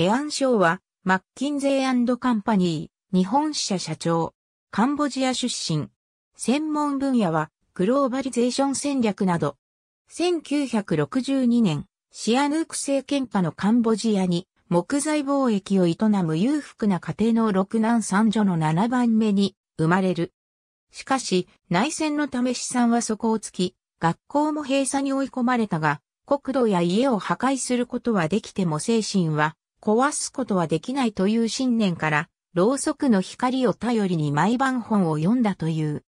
エアン賞は、マッキンゼーカンパニー、日本支社社長、カンボジア出身。専門分野は、グローバリゼーション戦略など。1962年、シアヌーク政権下のカンボジアに、木材貿易を営む裕福な家庭の六男三女の七番目に生まれる。しかし、内戦のため資産は底をつき、学校も閉鎖に追い込まれたが、国土や家を破壊することはできても精神は壊すことはできないという信念から、ろうそくの光を頼りに毎晩本を読んだという。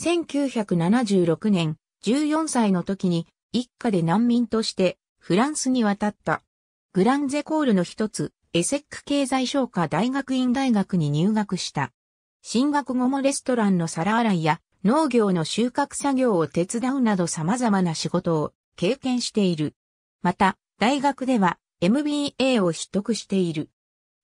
1976年、14歳の時に一家で難民としてフランスに渡った。グランゼコールの一つ、エセック経済商科大学院大学に入学した。進学後もレストランの皿洗いや農業の収穫作業を手伝うなど様々な仕事を経験している。また、大学では MBA を取得している。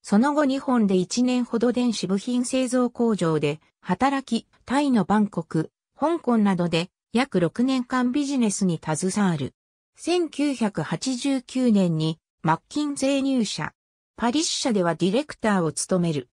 その後日本で1年ほど電子部品製造工場で働き、タイのバンコク、香港などで約6年間ビジネスに携わる。1989年にマッキン税入社。パリッシャではディレクターを務める。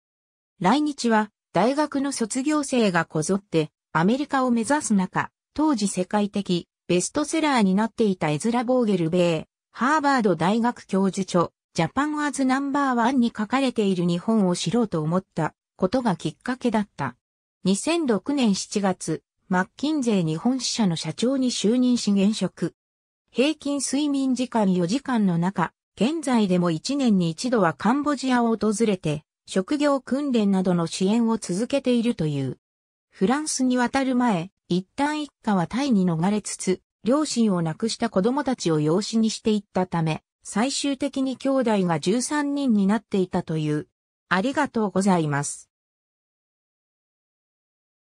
来日は大学の卒業生がこぞってアメリカを目指す中、当時世界的ベストセラーになっていたエズラ・ボーゲル米、ハーバード大学教授著、ジャパンアズナンバーワンに書かれている日本を知ろうと思ったことがきっかけだった。2006年7月、マッキンゼー日本支社の社長に就任し現職。平均睡眠時間4時間の中、現在でも1年に1度はカンボジアを訪れて、職業訓練などの支援を続けているという。フランスに渡る前、一旦一家はタイに逃れつつ、両親を亡くした子供たちを養子にしていったため、最終的に兄弟が13人になっていたという。ありがとうございます。